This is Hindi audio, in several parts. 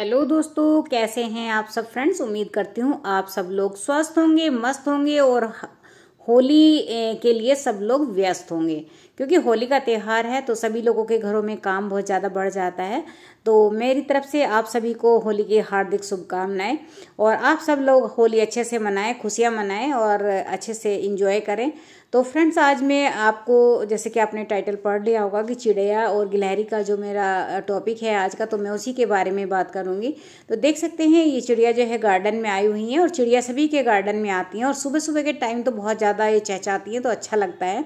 हेलो दोस्तों कैसे हैं आप सब फ्रेंड्स उम्मीद करती हूँ आप सब लोग स्वस्थ होंगे मस्त होंगे और होली के लिए सब लोग व्यस्त होंगे क्योंकि होली का त्यौहार है तो सभी लोगों के घरों में काम बहुत ज़्यादा बढ़ जाता है तो मेरी तरफ से आप सभी को होली की हार्दिक शुभकामनाएं और आप सब लोग होली अच्छे से मनाएं खुशियाँ मनाएं और अच्छे से इंजॉय करें तो फ्रेंड्स आज मैं आपको जैसे कि आपने टाइटल पढ़ लिया होगा कि चिड़िया और गिलहरी का जो मेरा टॉपिक है आज का तो मैं उसी के बारे में बात करूँगी तो देख सकते हैं ये चिड़िया जो है गार्डन में आई हुई हैं और चिड़िया सभी के गार्डन में आती हैं और सुबह सुबह के टाइम तो बहुत ज़्यादा ये चहचाती हैं तो अच्छा लगता है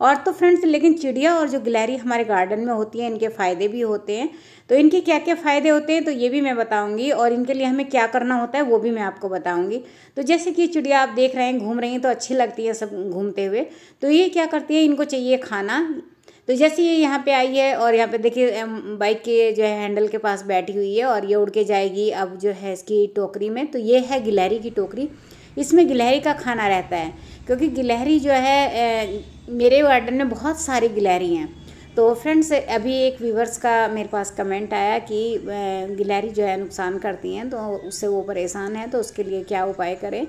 और तो फ्रेंड्स लेकिन चिड़िया और जो गिलहरी हमारे गार्डन में होती है इनके फ़ायदे भी होते हैं तो इनके क्या क्या फ़ायदे होते हैं तो ये भी मैं बताऊँगी और इनके लिए हमें क्या करना होता है वो भी मैं आपको बताऊँगी तो जैसे कि चिड़िया आप देख रहे हैं घूम रही हैं तो अच्छी लगती है सब घूमते हुए तो ये क्या करती है इनको चाहिए खाना तो जैसे ये यहाँ पे आई है और यहाँ पे देखिए बाइक के जो है हैंडल के पास बैठी हुई है और ये उड़ के जाएगी अब जो है इसकी टोकरी में तो ये है गिलहरी की टोकरी इसमें गिलहरी का खाना रहता है क्योंकि गिलहरी जो है मेरे गार्डन में बहुत सारी गिलहरी हैं तो फ्रेंड्स अभी एक व्यूवर्स का मेरे पास कमेंट आया कि गिलहरी जो है नुकसान करती हैं तो उससे वो परेशान है तो उसके लिए क्या उपाय करें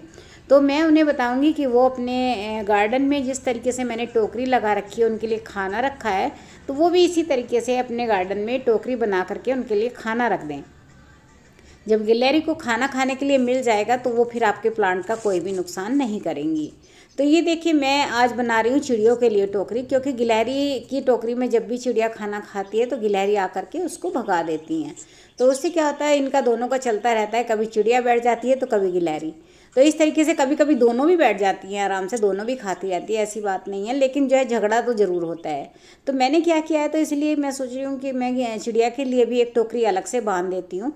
तो मैं उन्हें बताऊंगी कि वो अपने गार्डन में जिस तरीके से मैंने टोकरी लगा रखी है उनके लिए खाना रखा है तो वो भी इसी तरीके से अपने गार्डन में टोकरी बना करके उनके लिए खाना रख दें जब गिलहरी को खाना खाने के लिए मिल जाएगा तो वो फिर आपके प्लांट का कोई भी नुकसान नहीं करेंगी तो ये देखिए मैं आज बना रही हूँ चिड़ियों के लिए टोकरी क्योंकि गिलहरी की टोकरी में जब भी चिड़िया खाना खाती है तो गिलहरी आकर के उसको भगा देती हैं तो उससे क्या होता है इनका दोनों का चलता रहता है कभी चिड़िया बैठ जाती है तो कभी गिलहरी तो इस तरीके से कभी कभी दोनों भी बैठ जाती हैं आराम से दोनों भी खाती रहती है ऐसी बात नहीं है लेकिन जो है झगड़ा तो ज़रूर होता है तो मैंने क्या किया है तो इसलिए मैं सोच रही हूँ कि मैं चिड़िया के लिए भी एक टोकरी अलग से बांध देती हूँ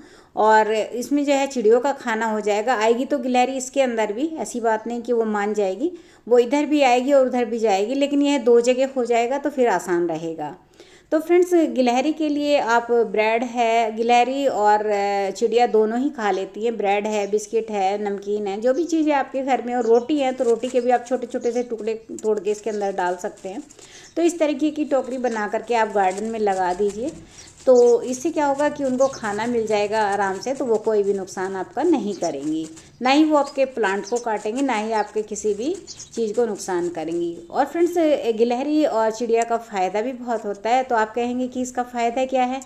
और इसमें जो है चिड़ियों का खाना हो जाएगा आएगी तो गिलहरी इसके अंदर भी ऐसी बात नहीं कि वो मान जाएगी वो इधर भी आएगी और उधर भी जाएगी लेकिन यह दो जगह हो जाएगा तो फिर आसान रहेगा तो फ्रेंड्स गिलहरी के लिए आप ब्रेड है गिलहरी और चिड़िया दोनों ही खा लेती है ब्रेड है बिस्किट है नमकीन है जो भी चीज़ें आपके घर में और रोटी है तो रोटी के भी आप छोटे छोटे से टुकड़े तोड़ के इसके अंदर डाल सकते हैं तो इस तरीके की टोकरी बना करके आप गार्डन में लगा दीजिए तो इससे क्या होगा कि उनको खाना मिल जाएगा आराम से तो वो कोई भी नुकसान आपका नहीं करेंगी ना ही वो आपके प्लांट को काटेंगे ना ही आपके किसी भी चीज़ को नुकसान करेंगी और फ्रेंड्स गिलहरी और चिड़िया का फ़ायदा भी बहुत होता है तो आप कहेंगे कि इसका फ़ायदा क्या है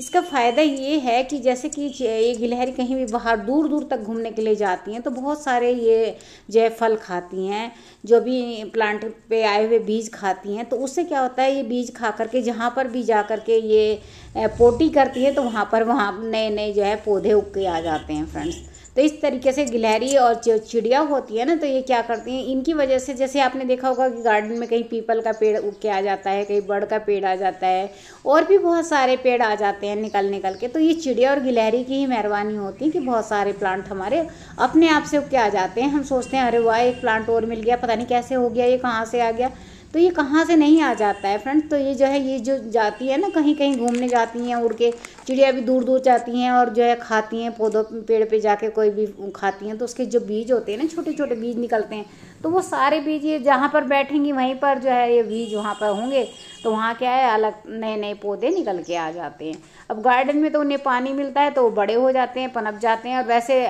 इसका फ़ायदा ये है कि जैसे कि ये गिलहरी कहीं भी बाहर दूर दूर तक घूमने के लिए जाती हैं तो बहुत सारे ये जयफल खाती हैं जो भी प्लांट पे आए हुए बीज खाती हैं तो उससे क्या होता है ये बीज खा करके जहाँ पर भी जा करके ये पोटी करती है तो वहाँ पर वहाँ नए नए जो है पौधे उग के आ जाते हैं फ्रेंड्स तो इस तरीके से गिलहरी और चिड़िया होती है ना तो ये क्या करती हैं इनकी वजह से जैसे आपने देखा होगा कि गार्डन में कहीं पीपल का पेड़ उग के आ जाता है कहीं बड़ का पेड़ आ जाता है और भी बहुत सारे पेड़ आ जाते हैं निकल निकल के तो ये चिड़िया और गिलहरी की ही मेहरबानी होती है कि बहुत सारे प्लांट हमारे अपने आप से उग के आ जाते हैं हम सोचते हैं अरे वाह एक प्लांट और मिल गया पता नहीं कैसे हो गया ये कहाँ से आ गया तो ये कहाँ से नहीं आ जाता है फ्रेंड्स तो ये जो है ये जो जाती है ना कहीं कहीं घूमने जाती हैं उड़ के चिड़िया भी दूर दूर जाती हैं और जो है खाती हैं पौधों पेड़ पे जाके कोई भी खाती हैं तो उसके जो बीज होते हैं ना छोटे छोटे बीज निकलते हैं तो वो सारे बीज ये जहाँ पर बैठेंगी वहीं पर जो है ये बीज वहाँ पर होंगे तो वहाँ क्या है अलग नए नए पौधे निकल के आ जाते हैं अब गार्डन में तो उन्हें पानी मिलता है तो वो बड़े हो जाते हैं पनप जाते हैं और वैसे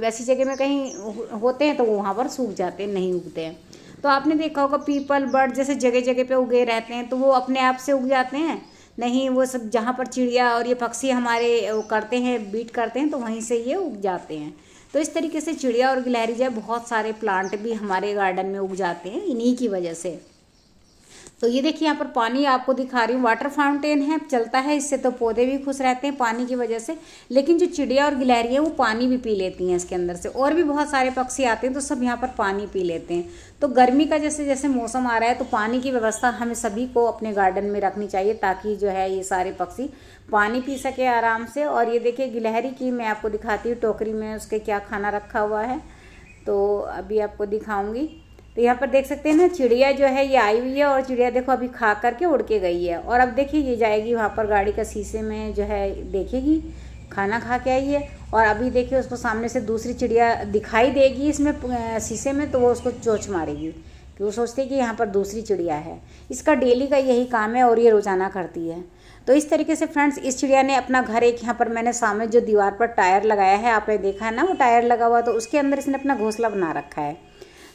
वैसी जगह में कहीं होते हैं तो वो वहाँ पर सूख जाते हैं नहीं उगते हैं तो आपने देखा होगा पीपल बर्ड जैसे जगह जगह पे उगे रहते हैं तो वो अपने आप से उग जाते हैं नहीं वो सब जहाँ पर चिड़िया और ये पक्षी हमारे वो करते हैं बीट करते हैं तो वहीं से ये उग जाते हैं तो इस तरीके से चिड़िया और गिलहरी जो बहुत सारे प्लांट भी हमारे गार्डन में उग जाते हैं इन्हीं की वजह से तो ये देखिए यहाँ पर पानी आपको दिखा रही हूँ वाटर फाउंटेन है चलता है इससे तो पौधे भी खुश रहते हैं पानी की वजह से लेकिन जो चिड़िया और गिलहरी है वो पानी भी पी लेती हैं इसके अंदर से और भी बहुत सारे पक्षी आते हैं तो सब यहाँ पर पानी पी लेते हैं तो गर्मी का जैसे जैसे मौसम आ रहा है तो पानी की व्यवस्था हमें सभी को अपने गार्डन में रखनी चाहिए ताकि जो है ये सारे पक्षी पानी पी सके आराम से और ये देखिए गिलहरी की मैं आपको दिखाती हूँ टोकरी में उसके क्या खाना रखा हुआ है तो अभी आपको दिखाऊँगी तो यहाँ पर देख सकते हैं ना चिड़िया जो है ये आई हुई है और चिड़िया देखो अभी खा करके उड़ के गई है और अब देखिए ये जाएगी वहाँ पर गाड़ी का शीशे में जो है देखेगी खाना खा के आई है और अभी देखिए उसको सामने से दूसरी चिड़िया दिखाई देगी इसमें शीशे में तो वो उसको चोच मारेगी कि वो सोचते हैं कि यहाँ पर दूसरी चिड़िया है इसका डेली का यही काम है और ये रोज़ाना करती है तो इस तरीके से फ्रेंड्स इस चिड़िया ने अपना घर एक यहाँ पर मैंने सामने जो दीवार पर टायर लगाया है आपने देखा है ना वो टायर लगा हुआ तो उसके अंदर इसने अपना घोंसला बना रखा है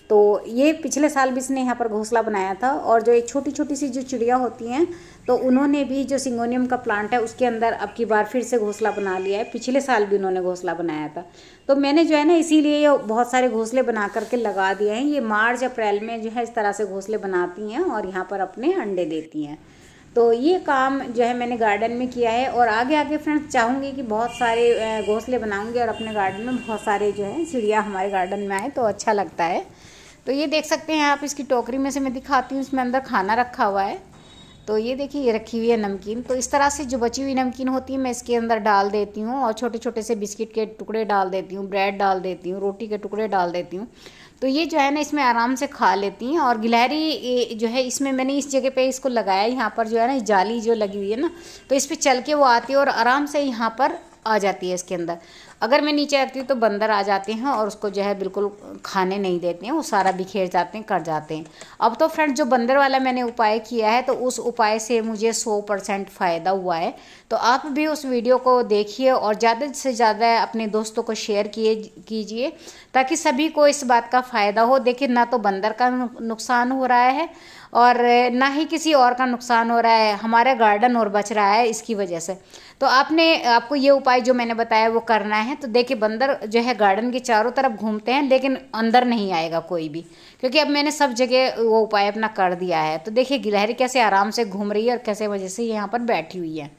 तो ये पिछले साल भी इसने यहाँ पर घोंसला बनाया था और जो एक छोटी छोटी सी जो चिड़िया होती हैं तो उन्होंने भी जो सिंगोनियम का प्लांट है उसके अंदर अब की बार फिर से घोंसला बना लिया है पिछले साल भी उन्होंने घोंसला बनाया था तो मैंने जो है ना इसीलिए ये बहुत सारे घोंसले बना करके लगा दिए हैं ये मार्च अप्रैल में जो है इस तरह से घोंसले बनाती हैं और यहाँ पर अपने अंडे देती हैं तो ये काम जो है मैंने गार्डन में किया है और आगे आगे फ्रेंड्स चाहूँगी कि बहुत सारे घोंसले बनाऊँगी और अपने गार्डन में बहुत सारे जो है चिड़िया हमारे गार्डन में आए तो अच्छा लगता है तो ये देख सकते हैं आप इसकी टोकरी में से मैं दिखाती हूँ इसमें अंदर खाना रखा हुआ है तो ये देखिए ये रखी हुई है नमकीन तो इस तरह से जो बची हुई नमकीन होती है मैं इसके अंदर डाल देती हूँ और छोटे छोटे से बिस्किट के टुकड़े डाल देती हूँ ब्रेड डाल देती हूँ रोटी के टुकड़े डाल देती हूँ तो ये जो है ना इसमें आराम से खा लेती हैं और गिलहरी जो है इसमें मैंने इस जगह पे इसको लगाया यहाँ पर जो है ना जाली जो लगी हुई है ना तो इस पर चल के वो आती है और आराम से यहाँ पर आ जाती है इसके अंदर अगर मैं नीचे रखती हूँ तो बंदर आ जाते हैं और उसको जो है बिल्कुल खाने नहीं देते हैं वो सारा बिखेर जाते हैं कर जाते हैं अब तो फ्रेंड जो बंदर वाला मैंने उपाय किया है तो उस उपाय से मुझे सौ परसेंट फ़ायदा हुआ है तो आप भी उस वीडियो को देखिए और ज़्यादा से ज़्यादा अपने दोस्तों को शेयर किए कीजिए ताकि सभी को इस बात का फ़ायदा हो देखिए ना तो बंदर का नुकसान हो रहा है और ना ही किसी और का नुकसान हो रहा है हमारा गार्डन और बच रहा है इसकी वजह से तो आपने आपको ये उपाय जो मैंने बताया वो करना है हैं तो देखिए बंदर जो है गार्डन के चारों तरफ घूमते हैं लेकिन अंदर नहीं आएगा कोई भी क्योंकि अब मैंने सब जगह वो उपाय अपना कर दिया है तो देखिए गिलहरी कैसे आराम से घूम रही है और कैसे वजह से यहाँ पर बैठी हुई है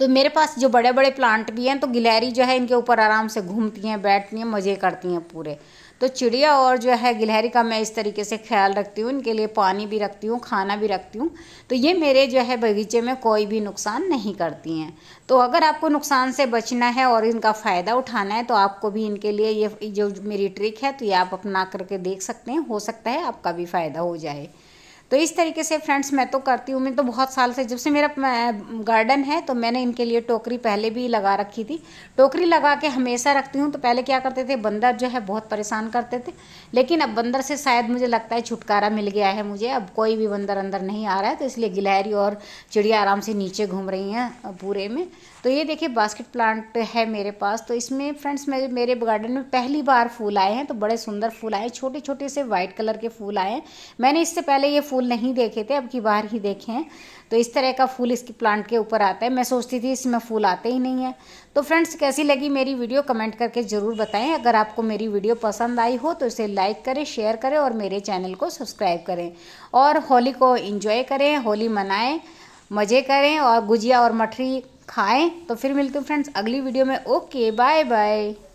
तो मेरे पास जो बड़े बड़े प्लांट भी हैं तो गिलहरी जो है इनके ऊपर आराम से घूमती हैं बैठती हैं मज़े करती हैं पूरे तो चिड़िया और जो है गिलहरी का मैं इस तरीके से ख्याल रखती हूँ इनके लिए पानी भी रखती हूँ खाना भी रखती हूँ तो ये मेरे जो है बगीचे में कोई भी नुकसान नहीं करती हैं तो अगर आपको नुकसान से बचना है और इनका फ़ायदा उठाना है तो आपको भी इनके लिए ये जो मेरी ट्रिक है तो ये आप अपना करके देख सकते हैं हो सकता है आपका भी फ़ायदा हो जाए तो इस तरीके से फ्रेंड्स मैं तो करती हूँ मैं तो बहुत साल से जब से मेरा गार्डन है तो मैंने इनके लिए टोकरी पहले भी लगा रखी थी टोकरी लगा के हमेशा रखती हूँ तो पहले क्या करते थे बंदर जो है बहुत परेशान करते थे लेकिन अब बंदर से शायद मुझे लगता है छुटकारा मिल गया है मुझे अब कोई भी बंदर अंदर नहीं आ रहा है तो इसलिए गिलहरी और चिड़िया आराम से नीचे घूम रही हैं पूरे में तो ये देखिए बास्केट प्लांट है मेरे पास तो इसमें फ्रेंड्स मेरे मेरे गार्डन में पहली बार फूल आए हैं तो बड़े सुंदर फूल आए छोटे छोटे से वाइट कलर के फूल आए हैं मैंने इससे पहले ये फूल नहीं देखे थे अब की बार ही देखे हैं तो इस तरह का फूल इसकी प्लांट के ऊपर आता है मैं सोचती थी इसमें फूल आते ही नहीं है तो फ्रेंड्स कैसी लगी मेरी वीडियो कमेंट करके ज़रूर बताएं अगर आपको मेरी वीडियो पसंद आई हो तो इसे लाइक करें शेयर करें और मेरे चैनल को सब्सक्राइब करें और होली को इन्जॉय करें होली मनाएँ मज़े करें और गुजिया और मठरी खाएं तो फिर मिलते हैं फ्रेंड्स अगली वीडियो में ओके बाय बाय